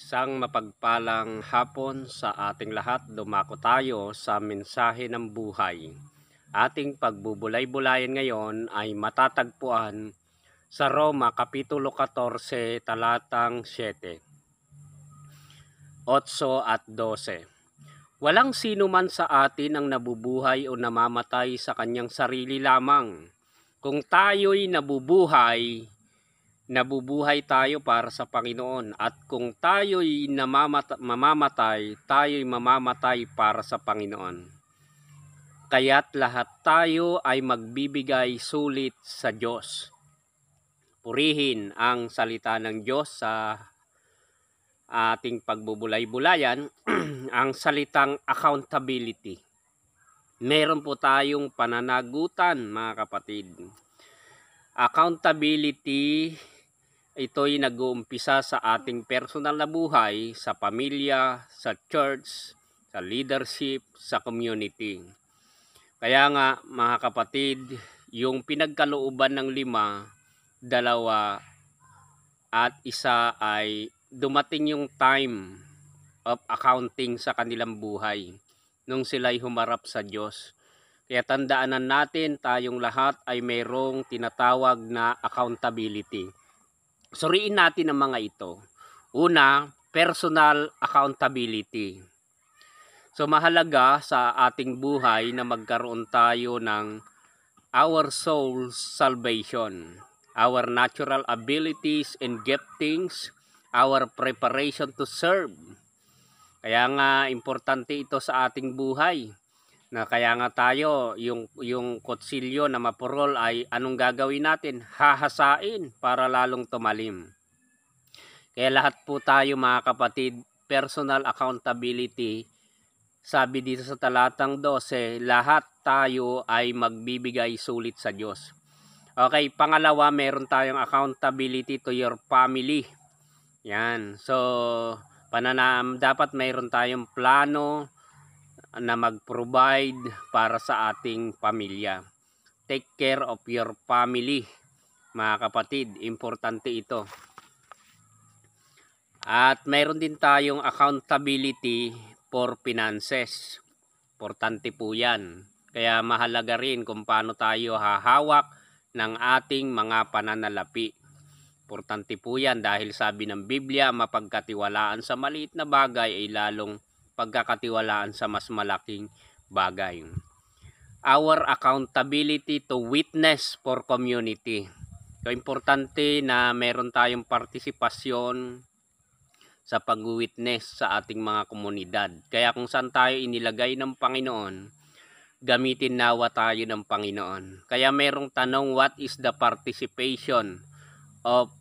Isang mapagpalang hapon sa ating lahat, dumako tayo sa mensahe ng buhay. Ating pagbubulay-bulayan ngayon ay matatagpuan sa Roma Kapitulo 14 talatang 7, 8 at 12. Walang sino man sa atin ang nabubuhay o namamatay sa kanyang sarili lamang. Kung tayo'y nabubuhay, nabubuhay tayo para sa Panginoon at kung tayo'y namamata- mamamatay, tayo'y mamamatay para sa Panginoon. Kaya't lahat tayo ay magbibigay sulit sa Diyos. Purihin ang salita ng Diyos sa ating pagbubulay-bulayan, ang salitang accountability. Meron po tayong pananagutan mga kapatid. Accountability ito'y nag-uumpisa sa ating personal na buhay, sa pamilya, sa church, sa leadership, sa community. Kaya nga mga kapatid, yung pinagkalooban ng lima, dalawa at isa ay dumating yung time of accounting sa kanilang buhay nung sila'y humarap sa Diyos. Kaya tandaanan natin tayong lahat ay mayroong tinatawag na accountability suriin natin ang mga ito. Una, personal accountability. So mahalaga sa ating buhay na magkaroon tayo ng our soul salvation, our natural abilities and giftings, our preparation to serve. Kaya nga importante ito sa ating buhay na kaya nga tayo yung yung kutsilyo na mapurol ay anong gagawin natin hahasain para lalong tumalim kaya lahat po tayo mga kapatid personal accountability sabi dito sa talatang 12 lahat tayo ay magbibigay sulit sa Diyos okay pangalawa meron tayong accountability to your family yan so pananam dapat mayroon tayong plano na mag-provide para sa ating pamilya. Take care of your family, mga kapatid. Importante ito. At mayroon din tayong accountability for finances. Importante po yan. Kaya mahalaga rin kung paano tayo hahawak ng ating mga pananalapi. Importante po yan dahil sabi ng Biblia, mapagkatiwalaan sa maliit na bagay ay lalong pagkakatiwalaan sa mas malaking bagay. Our accountability to witness for community. So, importante na meron tayong partisipasyon sa pag-witness sa ating mga komunidad. Kaya kung saan tayo inilagay ng Panginoon, gamitin nawa tayo ng Panginoon. Kaya merong tanong, what is the participation of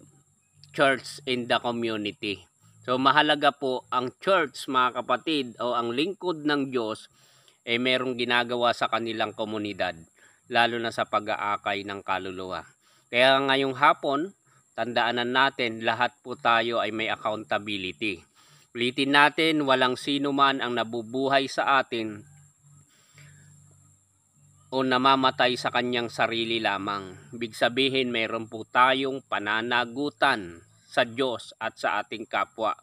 church in the community? So mahalaga po ang church mga kapatid o ang lingkod ng Diyos ay eh, merong ginagawa sa kanilang komunidad lalo na sa pag-aakay ng kaluluwa. Kaya ngayong hapon, tandaanan natin lahat po tayo ay may accountability. Ulitin natin walang sino man ang nabubuhay sa atin o namamatay sa kanyang sarili lamang. Ibig sabihin mayroon po tayong pananagutan sa Diyos at sa ating kapwa.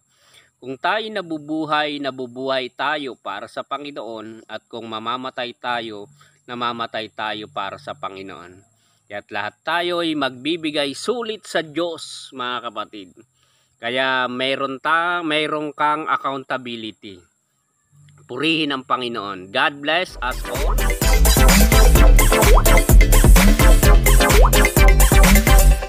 Kung tayo nabubuhay, nabubuhay tayo para sa Panginoon at kung mamamatay tayo, namamatay tayo para sa Panginoon. Kaya't lahat tayo ay magbibigay sulit sa Diyos, mga kapatid. Kaya mayroon, ta, mayroon kang accountability. Purihin ang Panginoon. God bless us all.